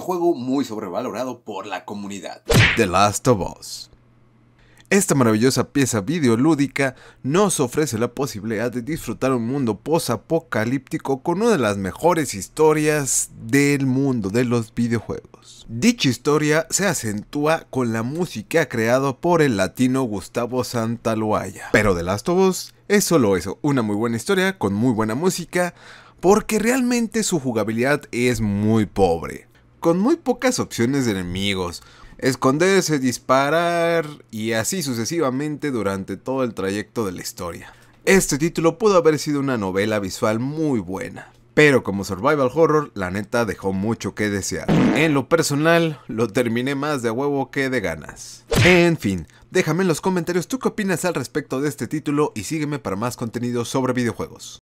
Juego muy sobrevalorado por la comunidad. The Last of Us. Esta maravillosa pieza videolúdica nos ofrece la posibilidad de disfrutar un mundo posapocalíptico con una de las mejores historias del mundo de los videojuegos. Dicha historia se acentúa con la música creada por el latino Gustavo Santaluaya. Pero The Last of Us es solo eso, una muy buena historia con muy buena música, porque realmente su jugabilidad es muy pobre con muy pocas opciones de enemigos. Esconderse, disparar y así sucesivamente durante todo el trayecto de la historia. Este título pudo haber sido una novela visual muy buena, pero como survival horror, la neta dejó mucho que desear. En lo personal, lo terminé más de huevo que de ganas. En fin, déjame en los comentarios tú qué opinas al respecto de este título y sígueme para más contenido sobre videojuegos.